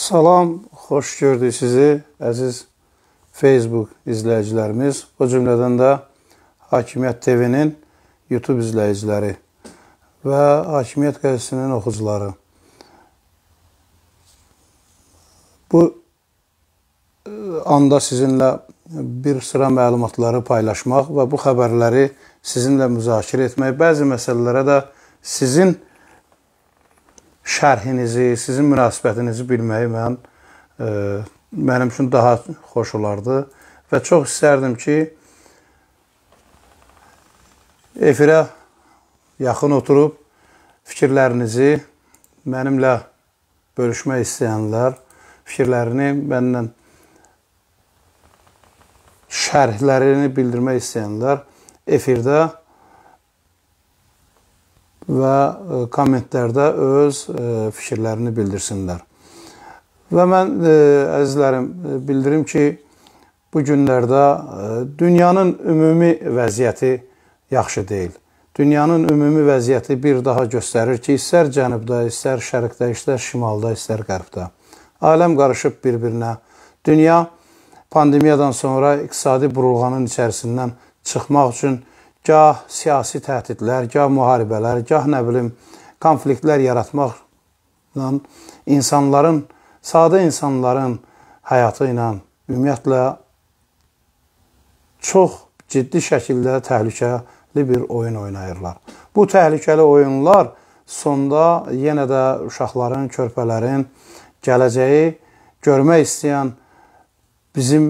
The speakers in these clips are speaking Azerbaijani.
Salam, xoş gördük sizi, əziz Facebook izləyicilərimiz, o cümlədən də Hakimiyyət TV-nin YouTube izləyiciləri və Hakimiyyət qəzisinin oxucuları. Bu anda sizinlə bir sıra məlumatları paylaşmaq və bu xəbərləri sizinlə müzakirə etmək, bəzi məsələlərə də sizin şərhinizi, sizin münasibətinizi bilməyi mən e, mənim üçün daha xoş olardı və çox istərdim ki efirə yaxın oturub fikirlərinizi mənimlə bölüşmək istəyənlər fikirlərini məndən şərhlərini bildirmək istəyənlər efirdə və e, kommentlərdə öz e, fikirlərini bildirsinlər. Və mən e, əzizlərim bildirim ki, bu günlərdə dünyanın ümumi vəziyyəti yaxşı deyil. Dünyanın ümumi vəziyyəti bir daha göstərir ki, istər cənubda, istər şərqdə, istər şimalda, istər qərbdə. Aləm qarışıb bir-birinə. Dünya pandemiyadan sonra iqtisadi burulğanın içərisindən çıxmaq üçün gah siyasi təhdidlər, gah müharibələr, gah nə bilim konfliktlər yaratmaqla insanların, sadə insanların həyatı ilə ümumiyyətlə çox ciddi şəkildə təhlükəli bir oyun oynayırlar. Bu təhlükəli oyunlar sonda yenə də uşaqların, körpələrin gələcəyi görmək istəyən bizim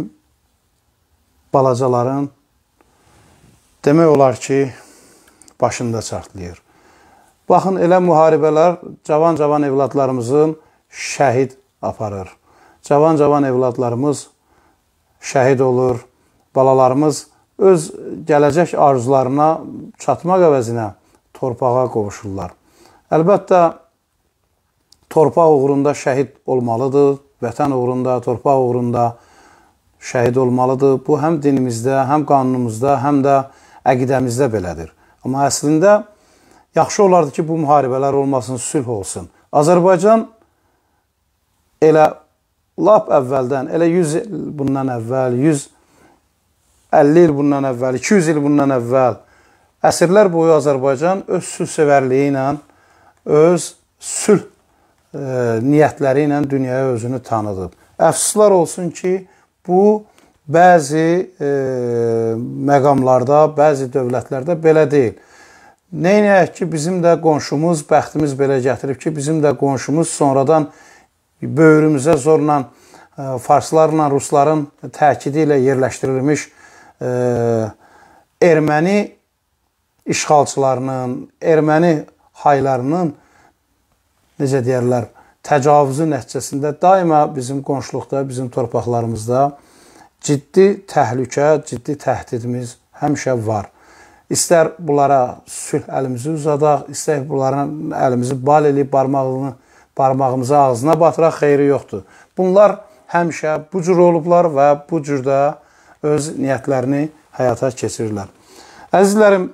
balacaların demək olar ki, başında çartlayır. Baxın, elə müharibələr cavan-cavan evladlarımızın şəhid aparır. Cavan-cavan evladlarımız şəhid olur, balalarımız öz gələcək arzularına çatmaq əvəzinə torpağa qovuşurlar. Əlbəttə, torpaq uğrunda şəhid olmalıdır, vətən uğrunda, torpaq uğrunda şəhid olmalıdır. Bu həm dinimizdə, həm qanunumuzda, həm də Əqidəmizdə belədir. Amma əslində yaxşı olardı ki, bu müharibələr olmasın, sülh olsun. Azərbaycan elə lap əvvəldən, elə 100 il bundan əvvəl, 150 il bundan əvvəl, 200 il bundan əvvəl əsrlər boyu Azərbaycan öz sülhsevərliyi ilə, öz sülh e, niyyətləri ilə dünyaya özünü tanıdıb. Əfsuslar olsun ki, bu Bəzi e, məqamlarda, bəzi dövlətlərdə belə deyil. Neynəyək ki, bizim də qonşumuz, bəxtimiz belə gətirib ki, bizim də qonşumuz sonradan böyrümüzə zorla e, farslarla rusların təkidi ilə yerləşdirilmiş e, erməni işğalçılarının, erməni haylarının necə deyirlər, təcavüzü nəticəsində daima bizim qonşuluqda, bizim torpaqlarımızda ciddi təhlükə, ciddi təhdidimiz həmişə var. İstər bunlara sülh əlimizi uzadaq, istər bunların əlimizi bal eləyib barmağını barmağımızı ağzına batıraq xeyri yoxdur. Bunlar həmişə bu cür olublar və bu cür də öz niyyətlərini həyata keçirirlər. Əzizlərim,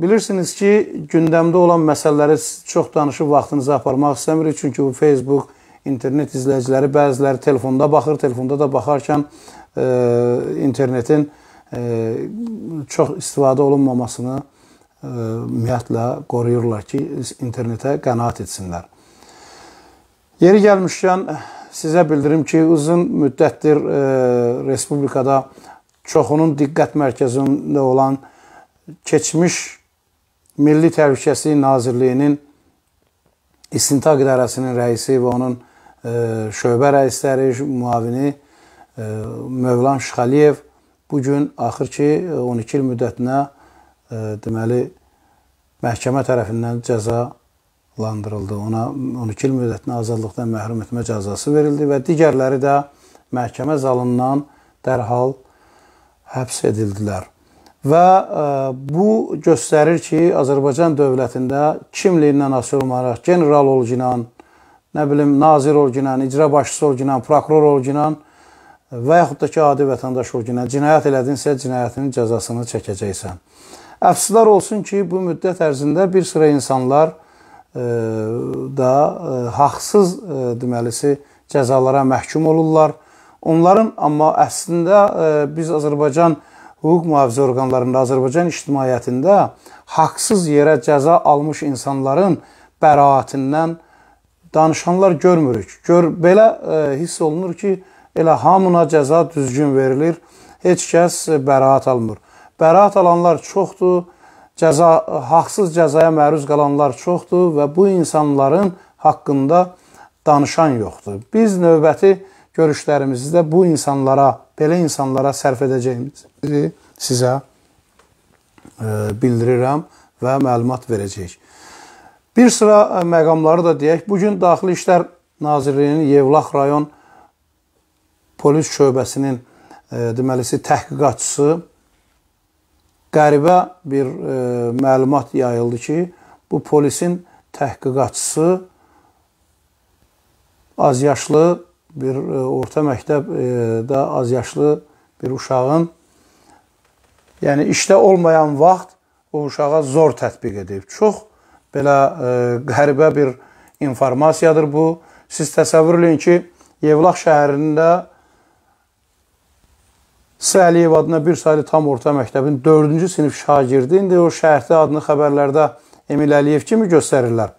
bilirsiniz ki, gündəmdə olan məsələləri çox danışıb vaxtınızı aparmaq istəmirik, çünki bu Facebook, internet izləyiciləri bəziləri telefonda baxır, telefonda da baxarkən E, internetin e, çox istifadə olunmamasını e, ümumiyyətlə qoruyurlar ki, internetə qənaət etsinlər. Yeri gəlmişkən sizə bildirim ki, uzun müddətdir respublikada çoxunun diqqət mərkəzində olan keçmiş Milli Təhlükəsizlik Nazirliyinin istintaq idarəsinin rəisi və onun şöbə rəisləri, müavini Mövlam Şıxəliyev bu gün axır ki 12 e, il müddətinə e, deməli məhkəmə tərəfindən cəzalandırıldı. Ona 12 il müddətinə azadlıqdan məhrum etmə cəzası verildi və digərləri də məhkəmə zalından dərhal həbs edildilər. Və ə, e, bu göstərir ki, Azərbaycan dövlətində kimliyindən asılı olmaraq general olginan, nə bilim nazir olginan, icra başçısı olginan, prokuror olginan və yaxud da ki, adi vətəndaş o günə cinayət elədinsə, cinayətinin cəzasını çəkəcəksən. Əfsuslar olsun ki, bu müddət ərzində bir sıra insanlar e, da e, haqsız e, deməlisi cəzalara məhkum olurlar. Onların amma əslində biz Azərbaycan hüquq mühafizə orqanlarında, Azərbaycan ictimaiyyətində haqsız yerə cəza almış insanların bəraətindən danışanlar görmürük. Gör belə hiss olunur ki, Elə hamına cəza düzgün verilir. Heç kəs bəraət almır. Bəraət alanlar çoxdur. Cəza haqsız cəzaya məruz qalanlar çoxdur və bu insanların haqqında danışan yoxdur. Biz növbəti görüşlərimizi də bu insanlara, belə insanlara sərf edəcəyimizi sizə e, bildirirəm və məlumat verəcəyik. Bir sıra e, məqamları da deyək. Bu gün Daxili İşlər Nazirliyinin Yevlax rayon polis şöbəsinin e, deməlisi təhqiqatçısı qəribə bir e, məlumat yayıldı ki, bu polisin təhqiqatçısı az yaşlı bir e, orta məktəbdə az yaşlı bir uşağın yəni işdə olmayan vaxt o uşağa zor tətbiq edib. Çox belə ə, qəribə bir informasiyadır bu. Siz təsəvvür eləyin ki, Yevlax şəhərində S. Əliyev adına bir saylı tam orta məktəbin 4-cü sinif şagirdi. İndi o şəhərdə adını xəbərlərdə Emil Əliyev kimi göstərirlər.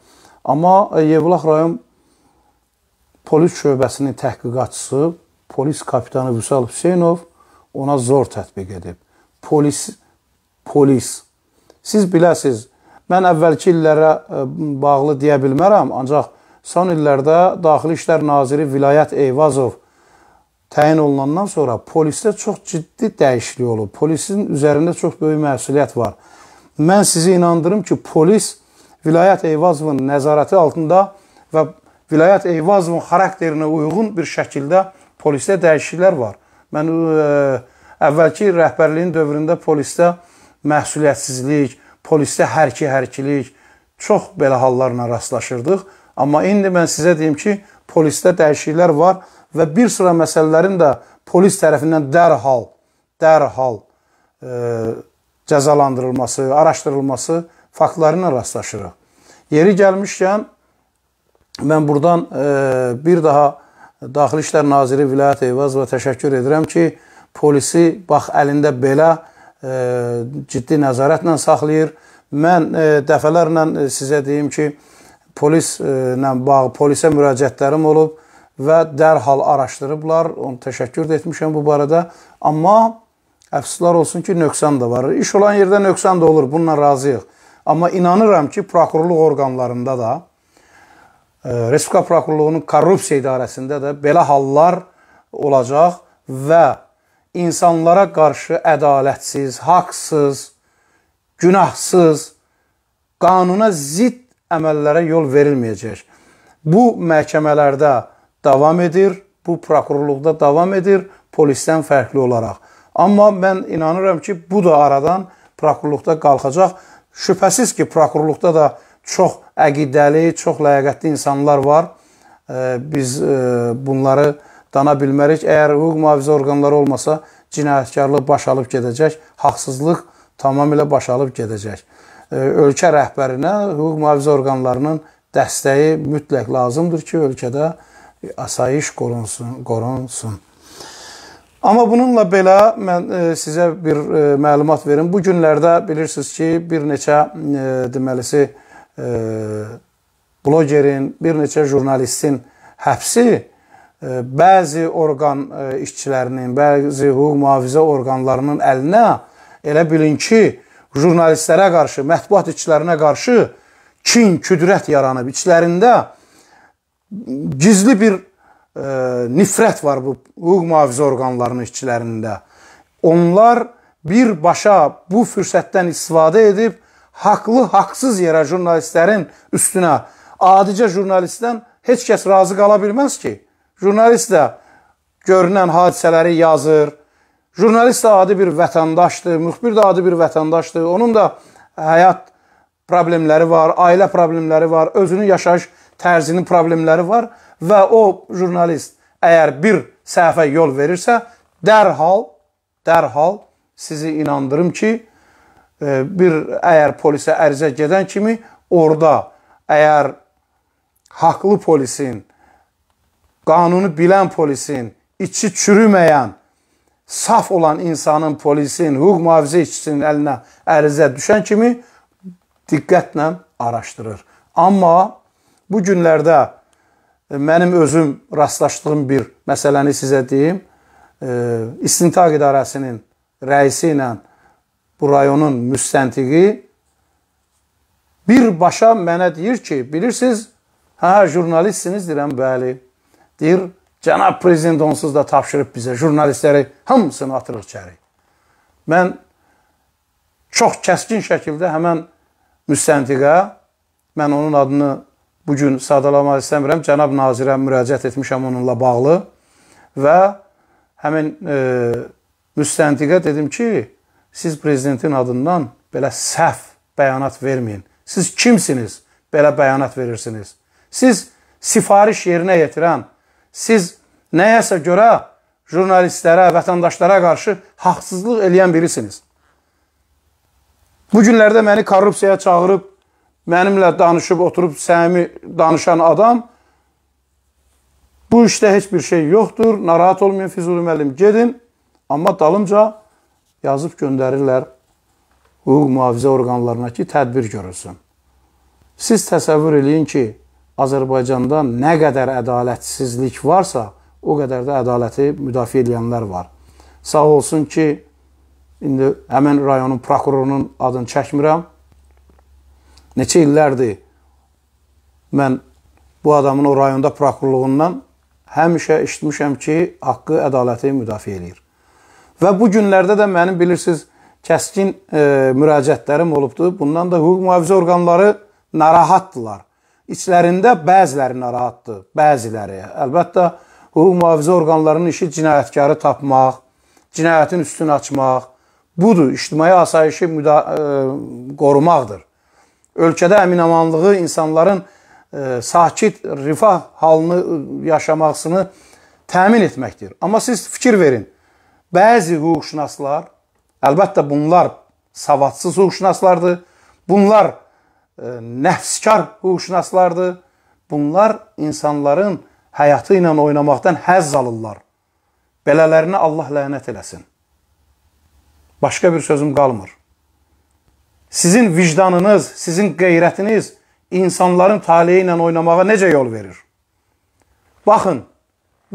Amma e, Yevlax rayon polis şöbəsinin təhqiqatçısı, polis kapitanı Vüsal Hüseynov ona zor tətbiq edib. Polis, polis. Siz biləsiz, mən əvvəlki illərə e, bağlı deyə bilmərəm, ancaq son illərdə Daxili İşlər Naziri Vilayət Eyvazov təyin olunandan sonra polisdə çox ciddi dəyişiklik olub. Polisin üzərində çox böyük məsuliyyət var. Mən sizi inandırım ki, polis vilayət Eyvazovun nəzarəti altında və vilayət Eyvazovun xarakterinə uyğun bir şəkildə polisdə dəyişikliklər var. Mən ə, e, əvvəlki rəhbərliyin dövründə polisdə məsuliyyətsizlik, polisdə hərki-hərkilik çox belə hallarla rastlaşırdıq. Amma indi mən sizə deyim ki, polisdə dəyişikliklər var və bir sıra məsələlərin də polis tərəfindən dərhal, dərhal e, cəzalandırılması, araşdırılması faktlarına rastlaşırıq. Yeri gəlmişkən mən burdan e, bir daha Daxili İşlər Naziri Vilayət Eyvazova təşəkkür edirəm ki, polisi bax əlində belə e, ciddi nəzarətlə saxlayır. Mən e, dəfələrlə e, sizə deyim ki, polislə e, bağlı polisə müraciətlərim olub və dərhal araşdırıblar. Onu təşəkkür də etmişəm bu barədə. Amma əfsuslar olsun ki, nöqsan da var. İş olan yerdə nöqsan da olur, bununla razıyıq. Amma inanıram ki, prokurorluq orqanlarında da e, Respublika prokurorluğunun korrupsiya idarəsində də belə hallar olacaq və insanlara qarşı ədalətsiz, haqsız, günahsız, qanuna zidd əməllərə yol verilməyəcək. Bu məhkəmələrdə davam edir, bu prokurorluqda davam edir, polisdən fərqli olaraq. Amma mən inanıram ki, bu da aradan prokurorluqda qalxacaq. Şübhəsiz ki, prokurorluqda da çox əqidəli, çox ləyaqətli insanlar var. Biz e, bunları dana bilmərik. Əgər hüquq mühafizə orqanları olmasa, cinayətkarlıq baş alıb gedəcək, haqsızlıq tamamilə baş alıb gedəcək. Ölkə rəhbərinə hüquq mühafizə orqanlarının dəstəyi mütləq lazımdır ki, ölkədə asayiş qorunsun, qorunsun. Amma bununla belə mən e, sizə bir e, məlumat verim. Bu günlərdə bilirsiniz ki, bir neçə e, deməlisi blogerin, bir neçə jurnalistin həbsi bəzi orqan işçilərinin, bəzi hüquq mühafizə orqanlarının əlinə elə bilin ki, jurnalistlərə qarşı, mətbuat işçilərinə qarşı kin, küdrət yaranıb içlərində gizli bir e, nifrət var bu hüquq mühafizə orqanlarının işçilərində. Onlar birbaşa bu fürsətdən istifadə edib haqlı, haqsız yerə jurnalistlərin üstünə adicə jurnalistdən heç kəs razı qala bilməz ki. Jurnalist də görünən hadisələri yazır. Jurnalist də adi bir vətəndaşdır, müxbir də adi bir vətəndaşdır. Onun da həyat problemləri var, ailə problemləri var, özünün yaşayış tərzinin problemləri var və o jurnalist əgər bir səhvə yol verirsə, dərhal, dərhal sizi inandırım ki, e, bir əgər polisə ərizə gedən kimi orada əgər haqlı polisin, qanunu bilən polisin, içi çürüməyən, saf olan insanın, polisin, hüquq mühafizə işçisinin əlinə ərizə düşən kimi diqqətlə araşdırır. Amma Bu günlərdə e, mənim özüm rastlaşdığım bir məsələni sizə deyim. E, İstintaq İdarəsinin rəisi ilə bu rayonun müstəntiqi birbaşa mənə deyir ki, bilirsiniz, hə, jurnalistsiniz deyirəm, bəli. Deyir, cənab prezident onsuz da tapşırıb bizə, jurnalistləri hamısını atırıq içəri. Mən çox kəskin şəkildə həmən müstəntiqə, mən onun adını bu gün sadalamaq istəmirəm, cənab nazirə müraciət etmişəm onunla bağlı və həmin e, müstəntiqə dedim ki, siz prezidentin adından belə səhv bəyanat verməyin. Siz kimsiniz? Belə bəyanat verirsiniz. Siz sifariş yerinə yetirən, siz nəyəsə görə jurnalistlərə, vətəndaşlara qarşı haqsızlıq eləyən birisiniz. Bu günlərdə məni korrupsiyaya çağırıb mənimlə danışıb oturub səmimi danışan adam bu işdə heç bir şey yoxdur. Narahat olmayın Füzuli müəllim, gedin. Amma dalımca yazıb göndərirlər hüquq mühafizə orqanlarına ki, tədbir görülsün. Siz təsəvvür eləyin ki, Azərbaycanda nə qədər ədalətsizlik varsa, o qədər də ədaləti müdafiə edənlər var. Sağ olsun ki, indi həmin rayonun prokurorunun adını çəkmirəm. Neçə illərdir mən bu adamın o rayonda prokurorluğundan həmişə eşitmişəm ki, haqqı, ədaləti müdafiə eləyir. Və bu günlərdə də mənim bilirsiniz, kəskin e, müraciətlərim olubdu. Bundan da hüquq mühafizə orqanları narahatdılar. İçlərində bəziləri narahatdır, bəziləri. Əlbəttə hüquq mühafizə orqanlarının işi cinayətkarı tapmaq, cinayətin üstünü açmaq, budur ictimai asayişi müda ə, e, qorumaqdır ölkədə əminamanlığı, insanların e, sakit, rifah halını e, yaşamasını təmin etməkdir. Amma siz fikir verin. Bəzi hüquqşünaslar, əlbəttə bunlar savadsız hüquqşünaslardır. Bunlar e, nəfskar hüquqşünaslardır. Bunlar insanların həyatı ilə oynamaqdan həzz alırlar. Belələrinə Allah lənət eləsin. Başqa bir sözüm qalmır. Sizin vicdanınız, sizin qeyrətiniz insanların taleyi ilə oynamağa necə yol verir? Baxın,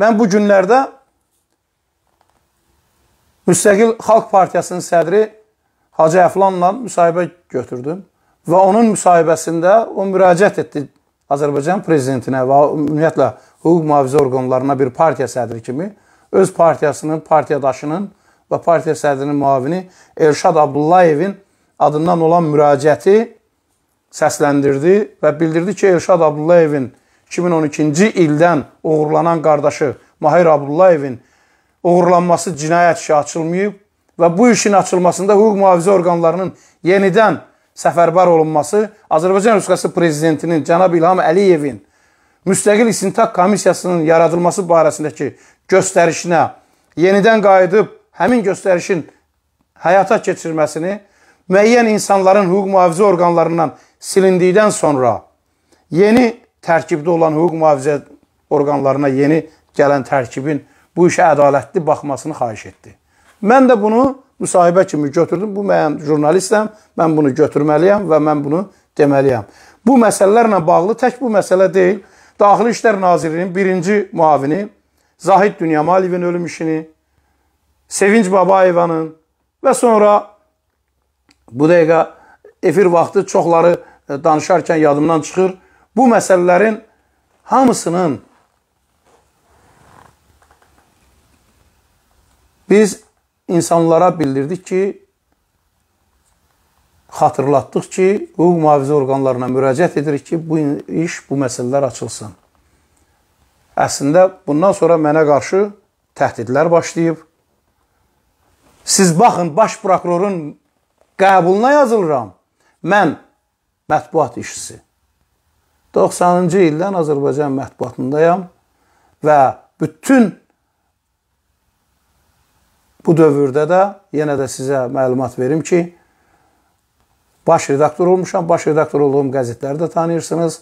mən bu günlərdə Müstəqil Xalq Partiyasının sədri Hacı Əflanla müsahibə götürdüm və onun müsahibəsində o müraciət etdi Azərbaycan prezidentinə və ümumiyyətlə hüquq mühafizə orqanlarına bir partiya sədri kimi öz partiyasının, partiyadaşının və partiya sədrinin müavini Elşad Abdullayevin adından olan müraciəti səsləndirdi və bildirdi ki, Elşad Abdullayevin 2012-ci ildən uğurlanan qardaşı Mahir Abdullayevin uğurlanması cinayət işi açılmayıb və bu işin açılmasında hüquq mühafizə orqanlarının yenidən səfərbər olunması Azərbaycan Respublikası prezidentinin cənab İlham Əliyevin müstəqil istintaq komissiyasının yaradılması barəsindəki göstərişinə yenidən qayıdıb həmin göstərişin həyata keçirməsini müəyyən insanların hüquq mühafizə orqanlarından silindikdən sonra yeni tərkibdə olan hüquq mühafizə orqanlarına yeni gələn tərkibin bu işə ədalətli baxmasını xahiş etdi. Mən də bunu müsahibə kimi götürdüm. Bu mən jurnalistəm, mən bunu götürməliyəm və mən bunu deməliyəm. Bu məsələlərlə bağlı tək bu məsələ deyil. Daxili İşlər Nazirinin birinci muavini Zahid Dünyamaliyevin ölüm işini, Sevinç Babayevanın və sonra Bu dəqiqə efir vaxtı çoxları e, danışarkən yadımdan çıxır. Bu məsələlərin hamısının biz insanlara bildirdik ki, xatırlatdıq ki, hüquq mühafizə orqanlarına müraciət edirik ki, bu iş, bu məsələlər açılsın. Əslində, bundan sonra mənə qarşı təhdidlər başlayıb. Siz baxın, baş prokurorun qəbuluna yazılıram. Mən mətbuat işçisi. 90-cı ildən Azərbaycan mətbuatındayam və bütün bu dövrdə də yenə də sizə məlumat verim ki, baş redaktor olmuşam, baş redaktor olduğum qəzetləri də tanıyırsınız,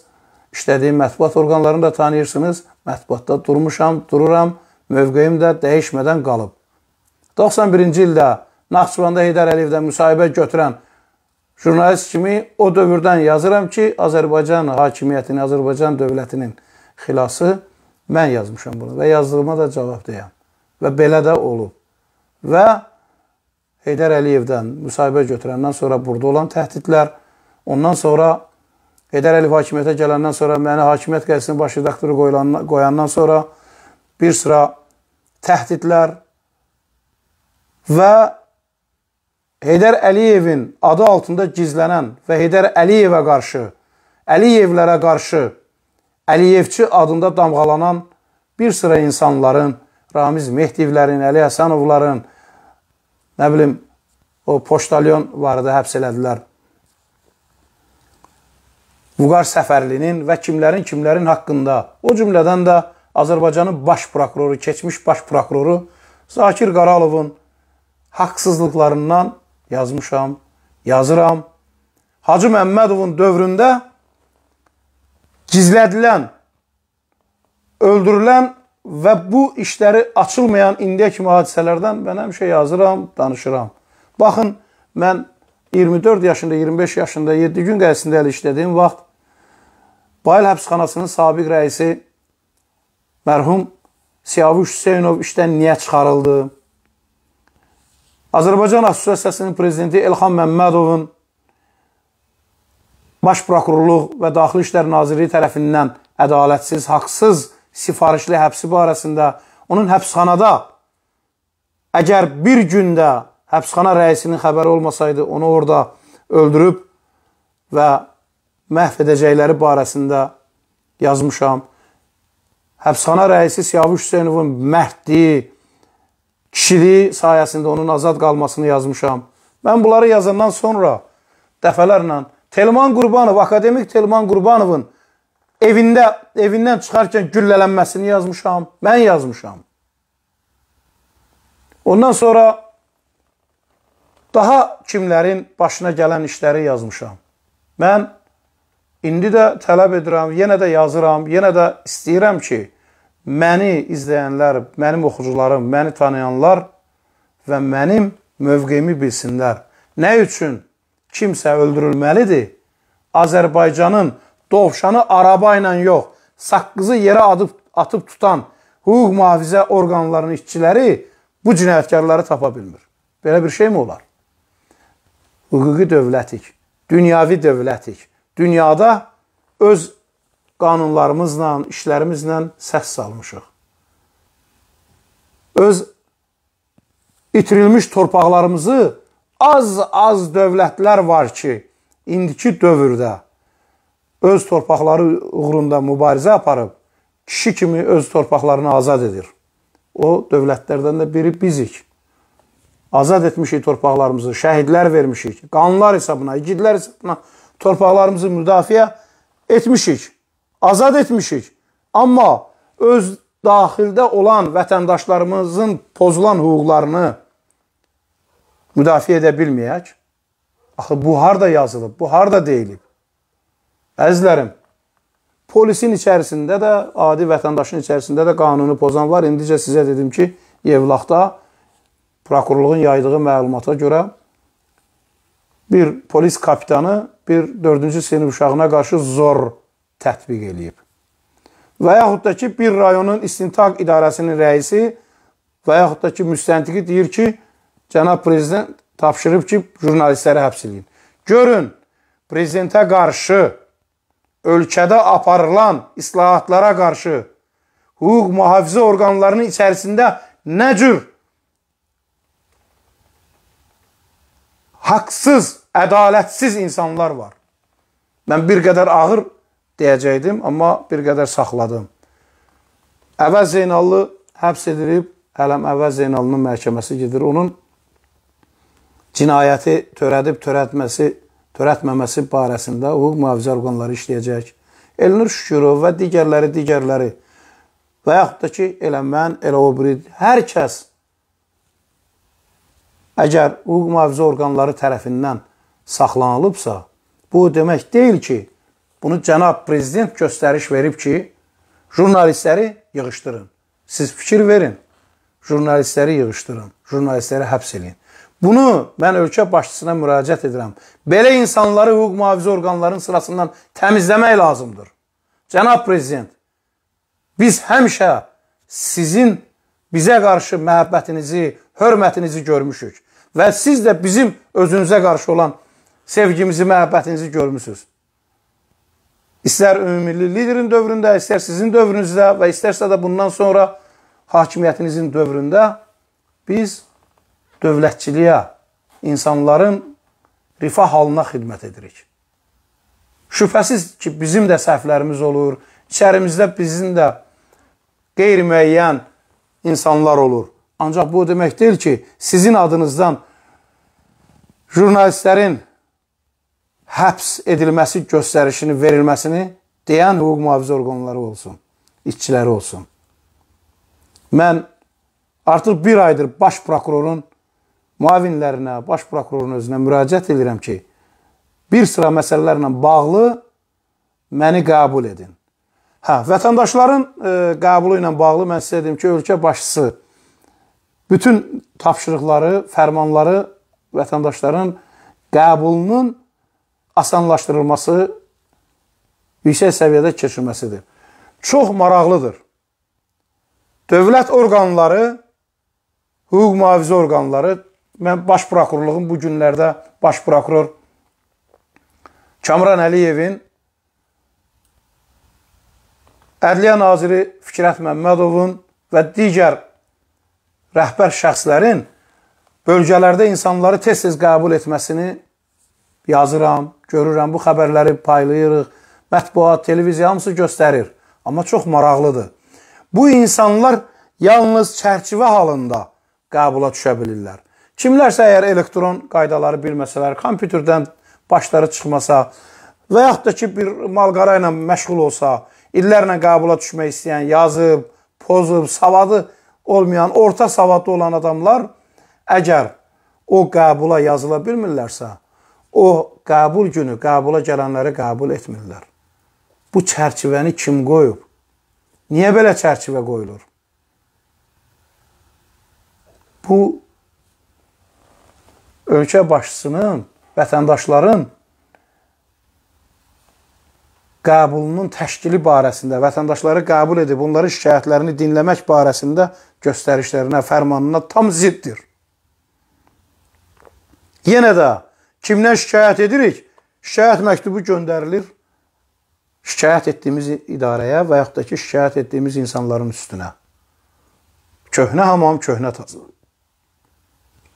işlədiyim mətbuat orqanlarını da tanıyırsınız, mətbuatda durmuşam, dururam, mövqeyim də dəyişmədən qalıb. 91-ci ildə Naxçıvanda Heydər Əliyevdən müsahibə götürən jurnalist kimi o dövrdən yazıram ki, Azərbaycan hakimiyyətinin, Azərbaycan dövlətinin xilası mən yazmışam bunu və yazdığıma da cavabdehəm. Və belə də olub. Və Heydər Əliyevdən müsahibə götürəndən sonra burada olan təhdidlər, ondan sonra Heydər Əliyev hakimiyyətə gələndən sonra məni hakimiyyət qəzetinin baş redaktoru qoyandan sonra bir sıra təhdidlər və Heydər Əliyevin adı altında gizlənən və Heydər Əliyevə qarşı, Əliyevlərə qarşı Əliyevçi adında damğalanan bir sıra insanların, Ramiz Mehdivlərin, Əli Həsənovların, nə bilim, o poçtalyon var idi, həbs elədilər. Vüqar Səfərlinin və kimlərin kimlərin haqqında, o cümlədən də Azərbaycanın baş prokuroru, keçmiş baş prokuroru Zakir Qaralovun haqsızlıqlarından yazmışam, yazıram. Hacı Məmmədovun dövründə gizlədilən, öldürülən və bu işləri açılmayan indiyə kimi hadisələrdən mən həmişə yazıram, danışıram. Baxın, mən 24 yaşında, 25 yaşında 7 gün qəsrində əl işlədiyim vaxt Bayıl həbsxanasının sabiq rəisi mərhum Siyavuş Hüseynov işdən niyə çıxarıldı? Azərbaycan Assosiasiyasının prezidenti Elxan Məmmədovun Baş Prokurorluq və Daxili İşlər Nazirliyi tərəfindən ədalətsiz, haqsız sifarişli həbsi barəsində onun həbsxanada əgər bir gündə həbsxana rəisinin xəbəri olmasaydı, onu orada öldürüb və məhv edəcəkləri barəsində yazmışam. Həbsxana rəisi Siyavuş Hüseynovun məhdliyi kişiliyi sayəsində onun azad qalmasını yazmışam. Mən bunları yazandan sonra dəfələrlə Telman Qurbanov, akademik Telman Qurbanovun evində evindən çıxarkən güllələnməsini yazmışam. Mən yazmışam. Ondan sonra daha kimlərin başına gələn işləri yazmışam. Mən indi də tələb edirəm, yenə də yazıram, yenə də istəyirəm ki, məni izləyənlər, mənim oxucularım, məni tanıyanlar və mənim mövqeyimi bilsinlər. Nə üçün kimsə öldürülməlidir? Azərbaycanın dovşanı araba ilə yox, saqqızı yerə adıb, atıb tutan hüquq mühafizə orqanlarının işçiləri bu cinayətkarları tapa bilmir. Belə bir şey mi olar? Hüquqi dövlətik, dünyavi dövlətik. Dünyada öz qanunlarımızla, işlərimizlə səs salmışıq. Öz itirilmiş torpaqlarımızı az-az dövlətlər var ki, indiki dövrdə öz torpaqları uğrunda mübarizə aparıb, kişi kimi öz torpaqlarını azad edir. O dövlətlərdən də biri bizik. Azad etmişik torpaqlarımızı, şəhidlər vermişik, qanlar hesabına, igidlər hesabına torpaqlarımızı müdafiə etmişik azad etmişik. Amma öz daxildə olan vətəndaşlarımızın pozulan hüquqlarını müdafiə edə bilməyək. Axı bu harda yazılıb, bu harda deyilib? Əzizlərim, polisin içərisində də, adi vətəndaşın içərisində də qanunu pozan var. İndicə sizə dedim ki, Yevlaxda prokurorluğun yaydığı məlumata görə bir polis kapitanı bir 4-cü sinif uşağına qarşı zor tətbiq eləyib. Və yaxud da ki, bir rayonun istintaq idarəsinin rəisi və yaxud da ki, müstəntiqi deyir ki, cənab prezident tapşırıb ki, jurnalistləri həbs edin. Görün, prezidentə qarşı ölkədə aparılan islahatlara qarşı hüquq mühafizə orqanlarının içərisində nə cür haqsız, ədalətsiz insanlar var. Mən bir qədər ağır deyəcəkdim, amma bir qədər saxladım. Əvəz Zeynallı həbs edilib, hələm Əvəz Zeynallının məhkəməsi gedir. Onun cinayəti törədib törətməsi, törətməməsi barəsində hüquq mühafizə orqanları işləyəcək. Elnur Şükürov və digərləri, digərləri və yaxud da ki, elə mən, elə o biri, hər kəs əgər hüquq mühafizə orqanları tərəfindən saxlanılıbsa, bu demək deyil ki, Bunu cənab prezident göstəriş verib ki, jurnalistləri yığışdırın. Siz fikir verin. Jurnalistləri yığışdırın. Jurnalistləri həbs eləyin. Bunu mən ölkə başçısına müraciət edirəm. Belə insanları hüquq mühafizə orqanlarının sırasından təmizləmək lazımdır. Cənab prezident, biz həmişə sizin bizə qarşı məhəbbətinizi, hörmətinizi görmüşük və siz də bizim özünüzə qarşı olan sevgimizi, məhəbbətinizi görmüsünüz. İstər ümumilli liderin dövründə, istər sizin dövrünüzdə və istərsə də bundan sonra hakimiyyətinizin dövründə biz dövlətçiliyə, insanların rifah halına xidmət edirik. Şübhəsiz ki, bizim də səhvlərimiz olur, içərimizdə bizim də qeyri-müəyyən insanlar olur. Ancaq bu demək deyil ki, sizin adınızdan jurnalistlərin həbs edilməsi göstərişini verilməsini deyən hüquq mühafizə orqanları olsun, işçiləri olsun. Mən artıq bir aydır baş prokurorun müavinlərinə, baş prokurorun özünə müraciət edirəm ki, bir sıra məsələlərlə bağlı məni qəbul edin. Hə, vətəndaşların e, qəbulu ilə bağlı mən sizə dedim ki, ölkə başçısı bütün tapşırıqları, fərmanları vətəndaşların qəbulunun asanlaşdırılması, yüksək səviyyədə keçirilməsidir. Çox maraqlıdır. Dövlət orqanları, hüquq mühafizə orqanları, mən baş prokurorluğun bu günlərdə baş prokuror Kamran Əliyevin Ədliyyə naziri Fikrət Məmmədovun və digər rəhbər şəxslərin bölgələrdə insanları tez-tez qəbul etməsini yazıram, görürəm, bu xəbərləri paylayırıq. Mətbuat, televiziya hamısı göstərir. Amma çox maraqlıdır. Bu insanlar yalnız çərçivə halında qəbula düşə bilirlər. Kimlərsə əgər elektron qaydaları bilməsələr, kompüterdən başları çıxmasa və yaxud da ki bir malqara ilə məşğul olsa, illərlə qəbula düşmək istəyən, yazıb, pozub, savadı olmayan, orta savadlı olan adamlar əgər o qəbula yazıla bilmirlərsə, o qəbul günü qəbula gələnləri qəbul etmirlər. Bu çərçivəni kim qoyub? Niyə belə çərçivə qoyulur? Bu ölkə başçısının, vətəndaşların qəbulunun təşkili barəsində, vətəndaşları qəbul edib onların şikayətlərini dinləmək barəsində göstərişlərinə, fərmanına tam ziddir. Yenə də Kimdən şikayət edirik? Şikayət məktubu göndərilir şikayət etdiyimiz idarəyə və yaxud da ki, şikayət etdiyimiz insanların üstünə. Köhnə hamam, köhnə tazı.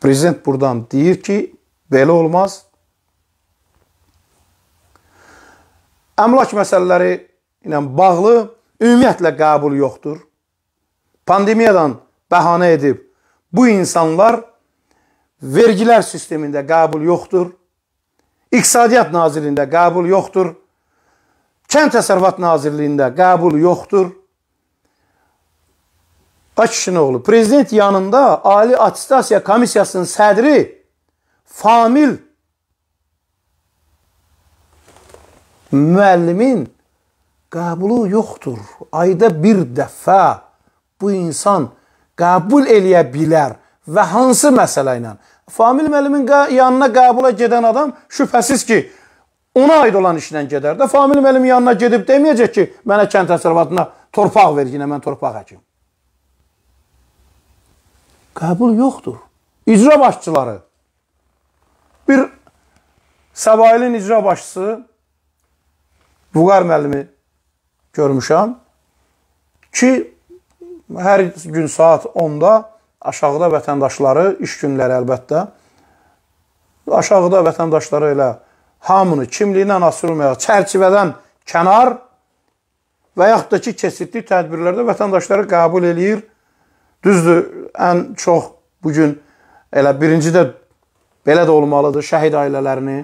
Prezident buradan deyir ki, belə olmaz. Əmlak məsələləri ilə bağlı ümumiyyətlə qəbul yoxdur. Pandemiyadan bəhanə edib bu insanlar vergilər sistemində qəbul yoxdur. İqtisadiyyat Nazirliyində qəbul yoxdur. Kənd Təsərrüfat Nazirliyində qəbul yoxdur. Qaçışınoğlu prezident yanında Ali Attestasiya Komissiyasının sədri Famil müəllimin qəbulu yoxdur. Ayda bir dəfə bu insan qəbul eləyə bilər və hansı məsələ ilə? Famil müəllimin yanına qəbula gedən adam şübhəsiz ki, ona aid olan işlə gedər də. Famil müəllim yanına gedib deməyəcək ki, mənə kənd təsərrüfatına torpaq ver, yenə mən torpaq həkim. Qəbul yoxdur. İcra başçıları. Bir Səbailin icra başçısı Vüqar müəllimi görmüşəm ki, hər gün saat 10-da aşağıda vətəndaşları, iş günləri əlbəttə, aşağıda vətəndaşları elə hamını kimliyindən asılmayaraq çərçivədən kənar və yaxud da ki, kesitli tədbirlərdə vətəndaşları qəbul eləyir. Düzdür, ən çox bugün elə birinci də belə də olmalıdır şəhid ailələrini,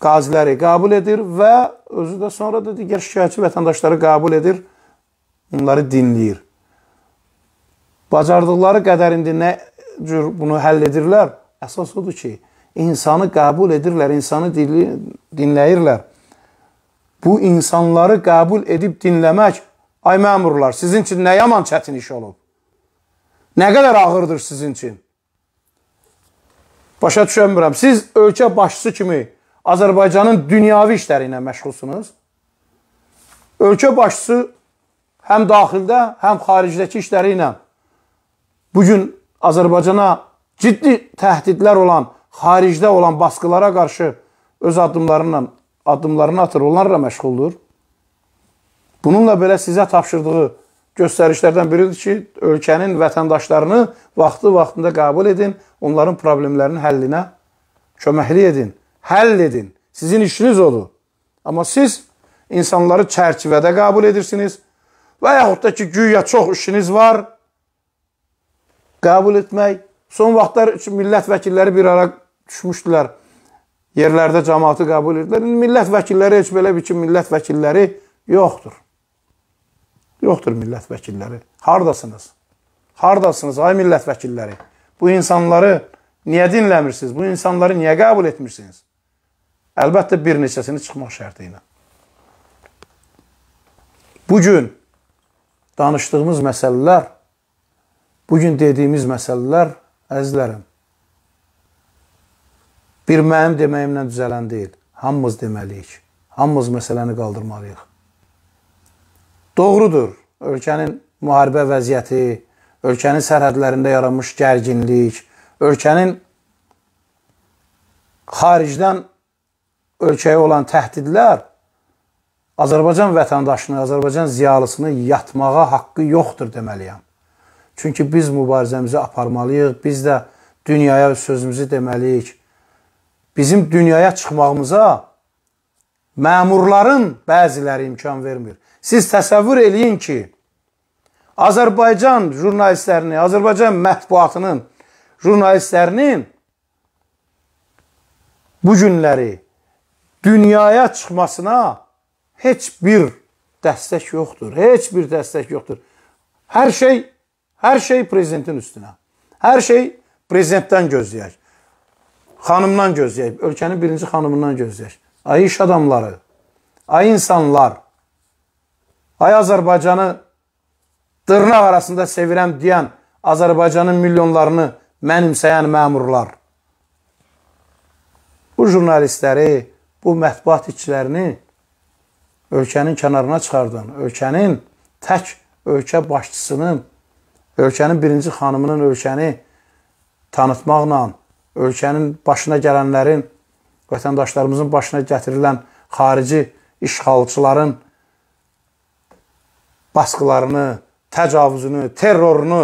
qaziləri qəbul edir və özü də sonra da digər şikayətçi vətəndaşları qəbul edir, onları dinləyir. Bacardıqları qədər indi nə cür bunu həll edirlər? Əsas odur ki, insanı qəbul edirlər, insanı dili, dinləyirlər. Bu insanları qəbul edib dinləmək, ay məmurlar, sizin üçün nə yaman çətin iş olub? Nə qədər ağırdır sizin üçün? Başa düşəmirəm. Siz ölkə başçısı kimi Azərbaycanın dünyavi işləri ilə məşğulsunuz. Ölkə başçısı həm daxildə, həm xaricdəki işləri ilə bugün Azərbaycana ciddi təhdidlər olan, xaricdə olan baskılara qarşı öz adımlarıyla addımlarını atır, onlarla məşğuldur. Bununla belə sizə tapşırdığı göstərişlərdən biridir ki, ölkənin vətəndaşlarını vaxtı-vaxtında qəbul edin, onların problemlərinin həllinə köməklik edin, həll edin. Sizin işiniz odur. Amma siz insanları çərçivədə qəbul edirsiniz və yaxud da ki, güya çox işiniz var, qəbul etmək. Son vaxtlar üçün millət vəkilləri bir ara düşmüşdülər. Yerlərdə cəmaatı qəbul edirlər. Millət vəkilləri heç belə bir ki, millət vəkilləri yoxdur. Yoxdur millət vəkilləri. Hardasınız? Hardasınız ay millət vəkilləri? Bu insanları niyə dinləmirsiniz? Bu insanları niyə qəbul etmirsiniz? Əlbəttə bir neçəsini çıxmaq şərti ilə. Bu gün danışdığımız məsələlər Bugün dediyimiz məsələlər, əzizlərim, bir mənim deməyimlə düzələn deyil. Hamımız deməliyik. Hamımız məsələni qaldırmalıyıq. Doğrudur, ölkənin müharibə vəziyyəti, ölkənin sərhədlərində yaranmış gərginlik, ölkənin xaricdən ölkəyə olan təhdidlər Azərbaycan vətəndaşını, Azərbaycan ziyalısını yatmağa haqqı yoxdur deməliyəm. Çünki biz mübarizəmizi aparmalıyıq, biz də dünyaya sözümüzü deməliyik. Bizim dünyaya çıxmağımıza məmurların bəziləri imkan vermir. Siz təsəvvür eləyin ki, Azərbaycan jurnalistlərini, Azərbaycan mətbuatının jurnalistlərinin bu günləri dünyaya çıxmasına heç bir dəstək yoxdur. Heç bir dəstək yoxdur. Hər şey Hər şey prezidentin üstünə. Hər şey prezidentdən gözləyək. Xanımdan gözləyək. Ölkənin birinci xanımından gözləyək. Ay iş adamları, ay insanlar, ay Azərbaycanı dırnaq arasında sevirəm deyən Azərbaycanın milyonlarını mənimsəyən məmurlar. Bu jurnalistləri, bu mətbuat işçilərini ölkənin kənarına çıxardan, ölkənin tək ölkə başçısının ölkənin birinci xanımının ölkəni tanıtmaqla, ölkənin başına gələnlərin, vətəndaşlarımızın başına gətirilən xarici işğalçıların baskılarını, təcavüzünü, terrorunu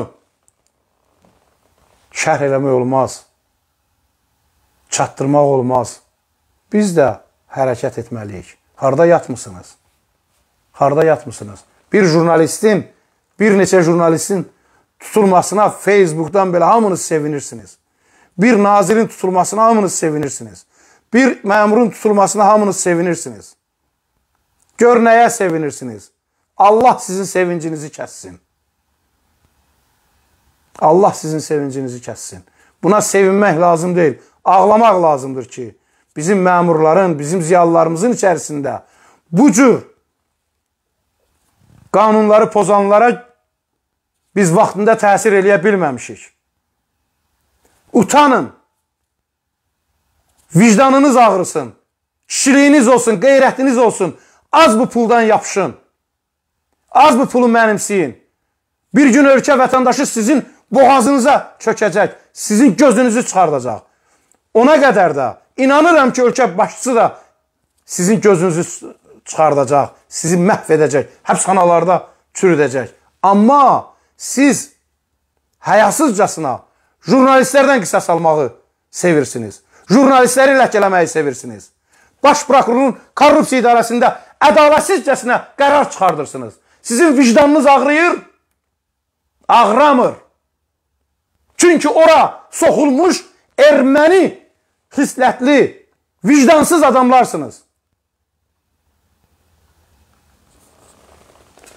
şərh eləmək olmaz, çatdırmaq olmaz. Biz də hərəkət etməliyik. Harda yatmısınız? Harda yatmısınız? Bir jurnalistin, bir neçə jurnalistin tutulmasına Facebook'tan belə hamınız sevinirsiniz. Bir nazirin tutulmasına hamınız sevinirsiniz. Bir məmurun tutulmasına hamınız sevinirsiniz. Gör nəyə sevinirsiniz? Allah sizin sevincinizi kəssin. Allah sizin sevincinizi kəssin. Buna sevinmək lazım deyil. Ağlamaq lazımdır ki, bizim məmurların, bizim ziyalılarımızın içərisində bu cür qanunları pozanlara Biz vaxtında təsir eləyə bilməmişik. Utanın. Vicdanınız ağrısın. Kişiliyiniz olsun, qeyrətiniz olsun. Az bu puldan yapışın. Az bu pulu mənimsiyin. Bir gün ölkə vətəndaşı sizin boğazınıza çökəcək, sizin gözünüzü çıxardacaq. Ona qədər də inanıram ki, ölkə başçısı da sizin gözünüzü çıxardacaq, sizi məhv edəcək, həbsxanalarda çürüdəcək. Amma siz həyasızcasına jurnalistlərdən qisas almağı sevirsiniz. Jurnalistləri ləkələməyi sevirsiniz. Baş prokurorun korrupsiya idarəsində ədalətsizcəsinə qərar çıxardırsınız. Sizin vicdanınız ağrıyır? Ağramır. Çünki ora soxulmuş erməni xislətli, vicdansız adamlarsınız.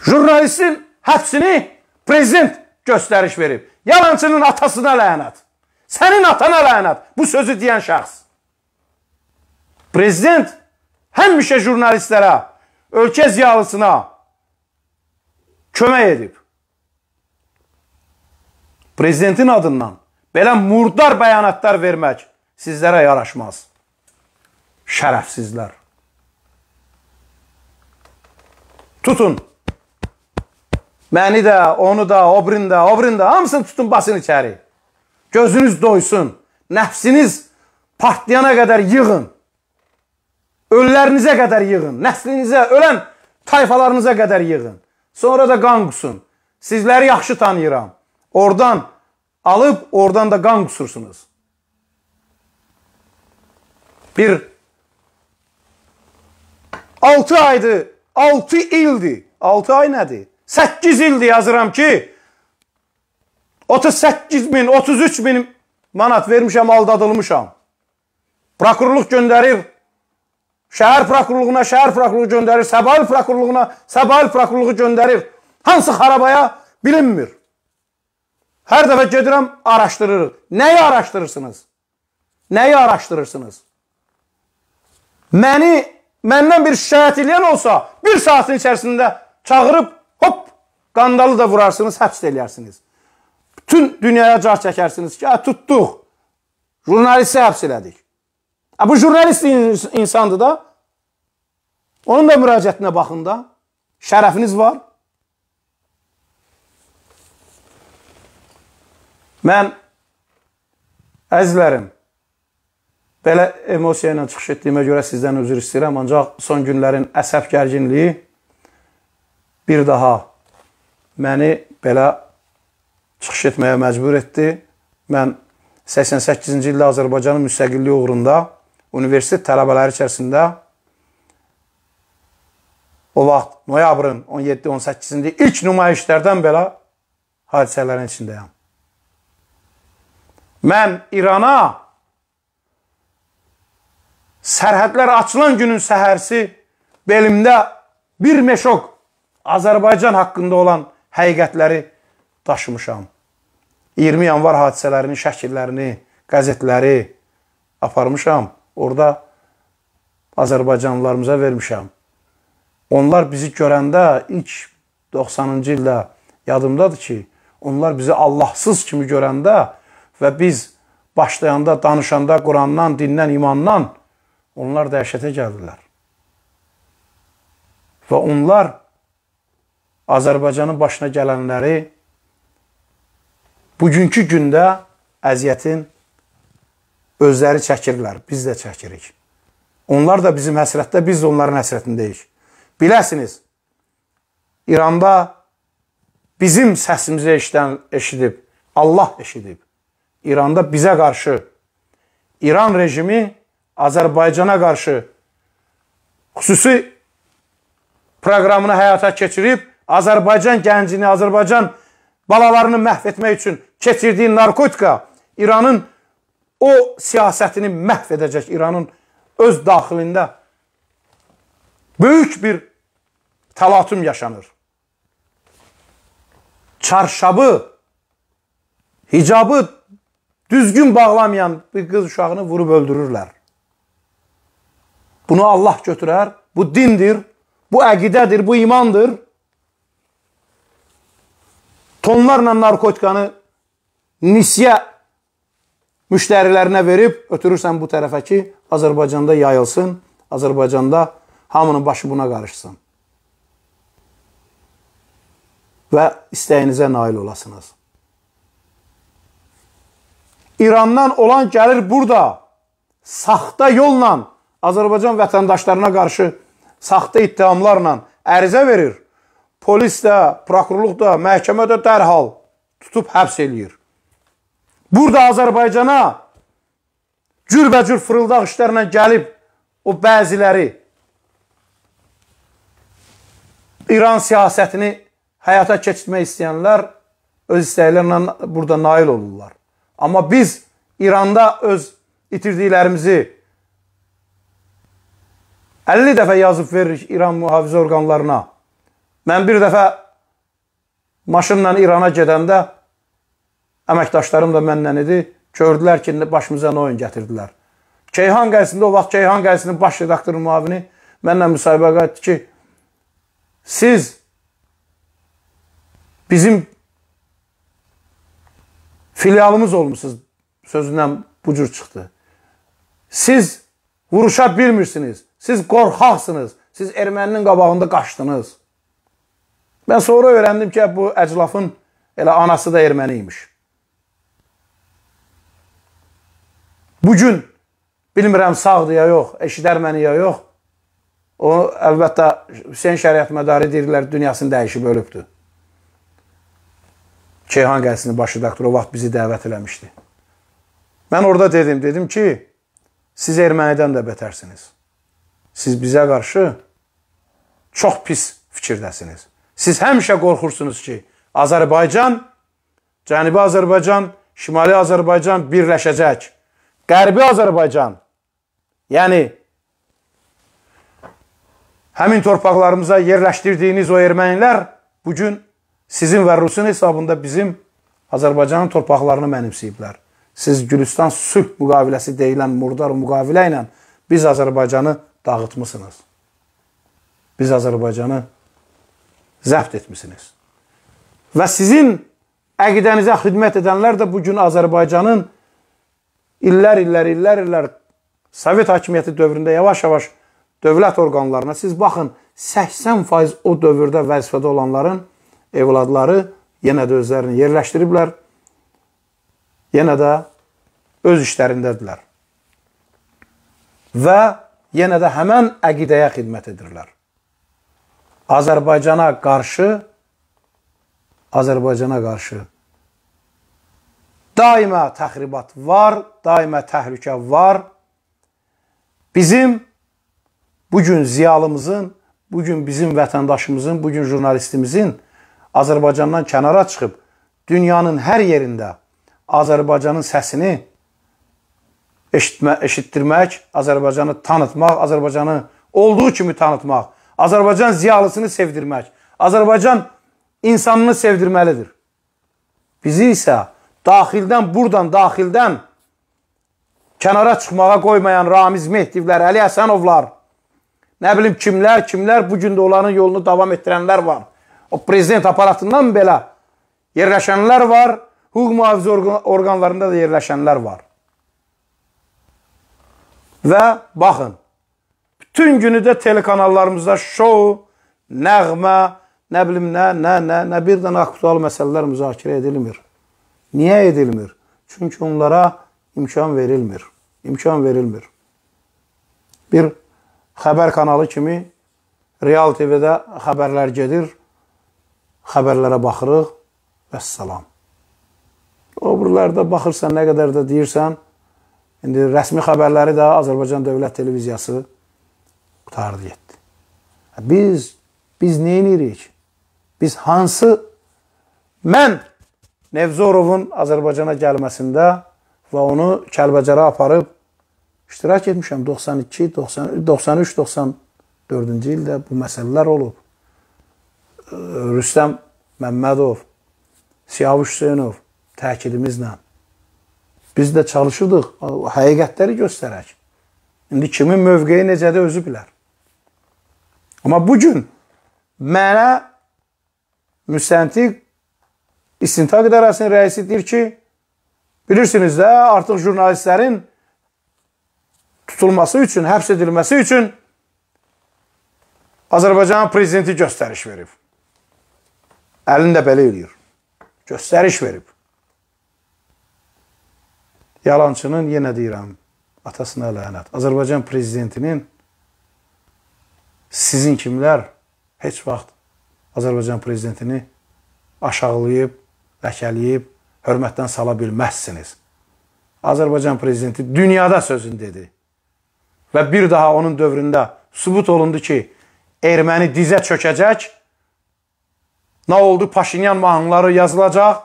Jurnalistin həbsini prezident göstəriş verib. Yalançının atasına lənət. Sənin atana lənət. Bu sözü deyən şəxs. Prezident həmişə jurnalistlərə, ölkə ziyalısına kömək edib. Prezidentin adından belə murdar bəyanatlar vermək sizlərə yaraşmaz. Şərəfsizlər. Tutun Məni də, onu da, obrin də, obrin də hamısını tutun basın içəri. Gözünüz doysun. Nəfsiniz partlayana qədər yığın. Öllərinizə qədər yığın. Nəslinizə, ölən tayfalarınıza qədər yığın. Sonra da qan qusun. Sizləri yaxşı tanıyıram. Oradan alıb, oradan da qan qusursunuz. Bir 6 aydır, 6 ildir. 6 ay nədir? 8 ildir yazıram ki, 38 bin, 33 bin manat vermişəm, aldadılmışam. Prokurorluq göndərir, şəhər prokurorluğuna, şəhər prokurorluğu göndərir, səbail prokurorluğuna, səbail prokurorluğu göndərir. Hansı xarabaya bilinmir. Hər dəfə gedirəm, araşdırırıq. Nəyi araşdırırsınız? Nəyi araşdırırsınız? Məni, məndən bir şikayət eləyən olsa, bir saatin içərisində çağırıb Qandalı da vurarsınız, həbs eləyərsiniz. Bütün dünyaya car çəkərsiniz ki, tutduq. Jurnalisti həbs elədik. A, bu jurnalist insandır da. Onun da müraciətinə baxın da. Şərəfiniz var. Mən əzizlərim, belə emosiya ilə çıxış etdiyimə görə sizdən üzr istəyirəm, ancaq son günlərin əsəb gərginliyi bir daha məni belə çıxış etməyə məcbur etdi. Mən 88-ci ildə Azərbaycanın müstəqilliyi uğrunda universitet tələbələri içərisində o vaxt noyabrın 17-18-ci ilk nümayişlərdən belə hadisələrin içindəyəm. Mən İrana sərhədlər açılan günün səhərsi belimdə bir meşok Azərbaycan haqqında olan həqiqətləri daşımışam. 20 yanvar hadisələrinin şəkillərini, qəzetləri aparmışam. Orada Azərbaycanlılarımıza vermişəm. Onlar bizi görəndə ilk 90-cı ildə yadımdadır ki, onlar bizi Allahsız kimi görəndə və biz başlayanda, danışanda Qurandan, dindən, imandan onlar dəhşətə gəldilər. Və onlar Azərbaycanın başına gələnləri bugünkü gündə əziyyətin özləri çəkirlər, biz də çəkirik. Onlar da bizim həsrətdə, biz də onların həsrətindəyik. Biləsiniz, İranda bizim səsimizə eşidən, eşidib, Allah eşidib. İranda bizə qarşı, İran rejimi Azərbaycana qarşı xüsusi proqramını həyata keçirib, Azərbaycan gəncini, Azərbaycan balalarını məhv etmək üçün keçirdiyi narkotika İranın o siyasətini məhv edəcək İranın öz daxilində böyük bir təlatüm yaşanır. Çarşabı, hicabı düzgün bağlamayan bir qız uşağını vurub öldürürlər. Bunu Allah götürər, bu dindir, bu əqidədir, bu imandır tonlarla narkotikanı nisyə müştərilərinə verib ötürürsən bu tərəfə ki, Azərbaycanda yayılsın, Azərbaycanda hamının başı buna qarışsın. Və istəyinizə nail olasınız. İrandan olan gəlir burada saxta yolla Azərbaycan vətəndaşlarına qarşı saxta ittihamlarla ərizə verir polis də, prokurorluq da, məhkəmə də dərhal tutub həbs eləyir. Burada Azərbaycana cürbəcür fırıldaq işlərlə gəlib o bəziləri İran siyasətini həyata keçirmək istəyənlər öz istəklərlə burada nail olurlar. Amma biz İranda öz itirdiklərimizi 50 dəfə yazıb veririk İran mühafizə orqanlarına. Mən bir dəfə maşınla İrana gedəndə əməkdaşlarım da mənlə idi. Gördülər ki, başımıza nə oyun gətirdilər. Ceyhan qəzisində o vaxt Ceyhan qəzisinin baş redaktoru müavini mənlə müsahibə qayıtdı ki, siz bizim filialımız olmusunuz sözündən bu cür çıxdı. Siz vuruşa bilmirsiniz. Siz qorxaqsınız. Siz erməninin qabağında qaçdınız. Mən sonra öyrəndim ki, bu əclafın elə anası da erməni imiş. Bugün bilmirəm sağdır ya yox, eşidər məni ya yox. O əlbəttə Hüseyn Şəriət Mədari deyirlər dünyasını dəyişib ölübdür. Keyhan qəzisinin baş redaktoru o vaxt bizi dəvət eləmişdi. Mən orada dedim, dedim ki, siz ermənidən də betərsiniz. Siz bizə qarşı çox pis fikirdəsiniz. Siz həmişə qorxursunuz ki, Azərbaycan, Cənubi Azərbaycan, Şimali Azərbaycan birləşəcək. Qərbi Azərbaycan, yəni həmin torpaqlarımıza yerləşdirdiyiniz o ermənilər bugün sizin və Rusun hesabında bizim Azərbaycanın torpaqlarını mənimsəyiblər. Siz Gülüstan sülh müqaviləsi deyilən murdar müqavilə ilə biz Azərbaycanı dağıtmısınız. Biz Azərbaycanı zəbt etmisiniz. Və sizin əqidənizə xidmət edənlər də bugün Azərbaycanın illər, illər, illər, illər Sovet hakimiyyəti dövründə yavaş-yavaş dövlət orqanlarına siz baxın, 80% o dövrdə vəzifədə olanların evladları yenə də özlərini yerləşdiriblər, yenə də öz işlərindədirlər və yenə də həmən əqidəyə xidmət edirlər. Azərbaycana qarşı Azərbaycana qarşı daima təxribat var, daima təhlükə var. Bizim bu gün ziyalımızın, bu gün bizim vətəndaşımızın, bu gün jurnalistimizin Azərbaycandan kənara çıxıb dünyanın hər yerində Azərbaycanın səsini eşitmə, eşitdirmək, Azərbaycanı tanıtmaq, Azərbaycanı olduğu kimi tanıtmaq Azərbaycan ziyalısını sevdirmək, Azərbaycan insanını sevdirməlidir. Bizi isə daxildən, buradan, daxildən kənara çıxmağa qoymayan Ramiz Mehdivlər, Əli Əsənovlar, nə bilim kimlər, kimlər bu gün də onların yolunu davam etdirənlər var. O prezident aparatından belə yerləşənlər var, hüquq mühafizə orqanlarında da yerləşənlər var. Və baxın, Bütün günü də telekanallarımızda şou, nəğmə, nə bilim nə, nə, nə, nə bir dənə aktual məsələlər müzakirə edilmir. Niyə edilmir? Çünki onlara imkan verilmir. İmkan verilmir. Bir xəbər kanalı kimi Real TV-də xəbərlər gedir, xəbərlərə baxırıq, vəssalam. O buralarda baxırsan nə qədər də deyirsən, indi rəsmi xəbərləri də Azərbaycan Dövlət Televiziyası qutardı getdi. Biz biz neyinirik? Biz hansı mən Nevzorovun Azərbaycana gəlməsində və onu Kəlbəcərə aparıb iştirak etmişəm 92, 90, 93, 94-cü ildə bu məsələlər olub. Rüstəm Məmmədov, Siyavuş Hüseynov təkidimizlə biz də çalışırdıq həqiqətləri göstərək. İndi kimin mövqeyi necədir özü bilər. Amma bu gün mənə müstəntiq İstintaq İdarəsinin rəisi deyir ki, bilirsiniz də, artıq jurnalistlərin tutulması üçün, həbs edilməsi üçün Azərbaycan prezidenti göstəriş verib. Əlində belə eləyir. Göstəriş verib. Yalançının, yenə deyirəm, atasına lənət. Azərbaycan prezidentinin sizin kimlər heç vaxt Azərbaycan prezidentini aşağılayıb, ləkələyib, hörmətdən sala bilməzsiniz. Azərbaycan prezidenti dünyada sözünü dedi. Və bir daha onun dövründə sübut olundu ki, erməni dizə çökəcək, nə oldu Paşinyan mahnıları yazılacaq,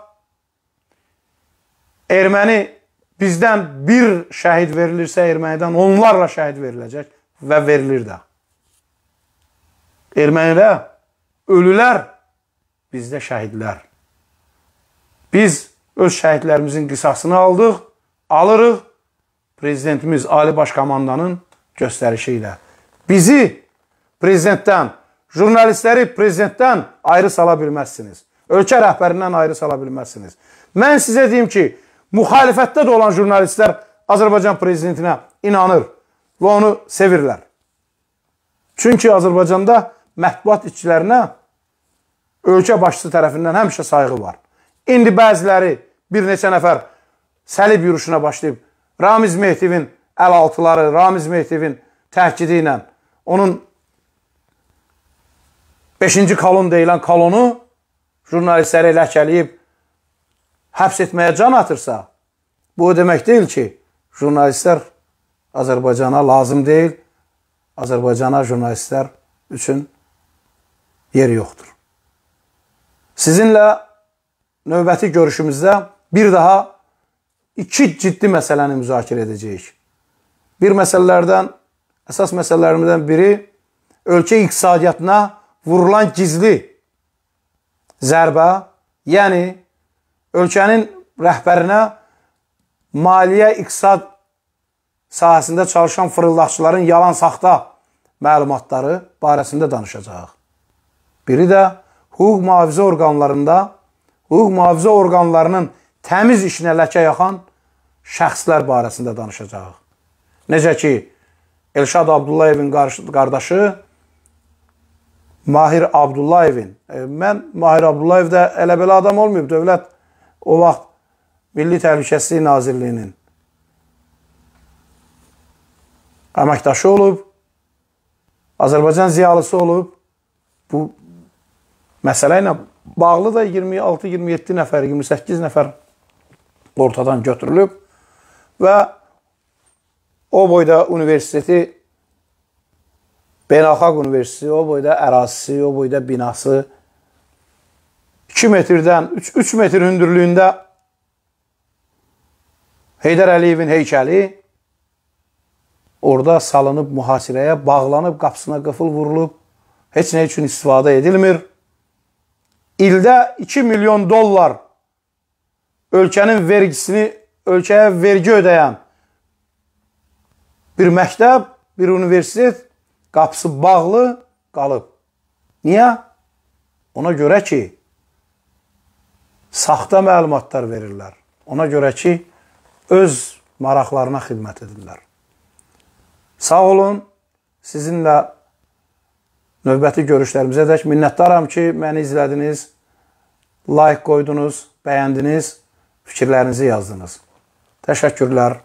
erməni bizdən bir şəhid verilirsə, ermənidən onlarla şəhid veriləcək və verilir də ermənilər ölülər, bizdə şəhidlər. Biz öz şəhidlərimizin qisasını aldıq, alırıq prezidentimiz Ali Baş Komandanın göstərişi ilə. Bizi prezidentdən, jurnalistləri prezidentdən ayrı sala bilməzsiniz. Ölkə rəhbərindən ayrı sala bilməzsiniz. Mən sizə deyim ki, müxalifətdə də olan jurnalistlər Azərbaycan prezidentinə inanır və onu sevirlər. Çünki Azərbaycanda mətbuat işçilərinə ölkə başçısı tərəfindən həmişə sayğı var. İndi bəziləri bir neçə nəfər səlib yürüşünə başlayıb. Ramiz Mehdivin əlaltıları, Ramiz Mehdivin təhkidi ilə onun 5-ci kolon deyilən kolonu jurnalistləri ləkəliyib həbs etməyə can atırsa, bu o demək deyil ki, jurnalistlər Azərbaycana lazım deyil, Azərbaycana jurnalistlər üçün yeri yoxdur. Sizinlə növbəti görüşümüzdə bir daha iki ciddi məsələni müzakirə edəcəyik. Bir məsələlərdən, əsas məsələlərimizdən biri ölkə iqtisadiyyatına vurulan gizli zərbə, yəni ölkənin rəhbərinə maliyyə iqtisad sahəsində çalışan fırıldaqçıların yalan saxta məlumatları barəsində danışacağıq. Biri də hüquq mühafizə orqanlarında hüquq mühafizə orqanlarının təmiz işinə ləkə yaxan şəxslər barəsində danışacağıq. Necə ki, Elşad Abdullayevin qardaşı Mahir Abdullayevin, e, mən Mahir Abdullayev də elə belə adam olmayıb, dövlət o vaxt Milli Təhlükəsizlik Nazirliyinin əməkdaşı olub, Azərbaycan ziyalısı olub, bu məsələ ilə bağlı da 26-27 nəfər, 28 nəfər ortadan götürülüb və o boyda universiteti Beynəlxalq Universiteti, o boyda ərazisi, o boyda binası 2 metrdən 3, 3 metr hündürlüyündə Heydər Əliyevin heykəli orada salınıb mühasirəyə, bağlanıb, qapısına qıfıl vurulub. Heç nə üçün istifadə edilmir ildə 2 milyon dollar ölkənin vergisini, ölkəyə vergi ödəyən bir məktəb, bir universitet qapısı bağlı qalıb. Niyə? Ona görə ki, saxta məlumatlar verirlər. Ona görə ki, öz maraqlarına xidmət edirlər. Sağ olun, sizinlə Növbəti görüşlərimizə dək minnətdaram ki, məni izlədiniz, like qoydunuz, bəyəndiniz, fikirlərinizi yazdınız. Təşəkkürlər.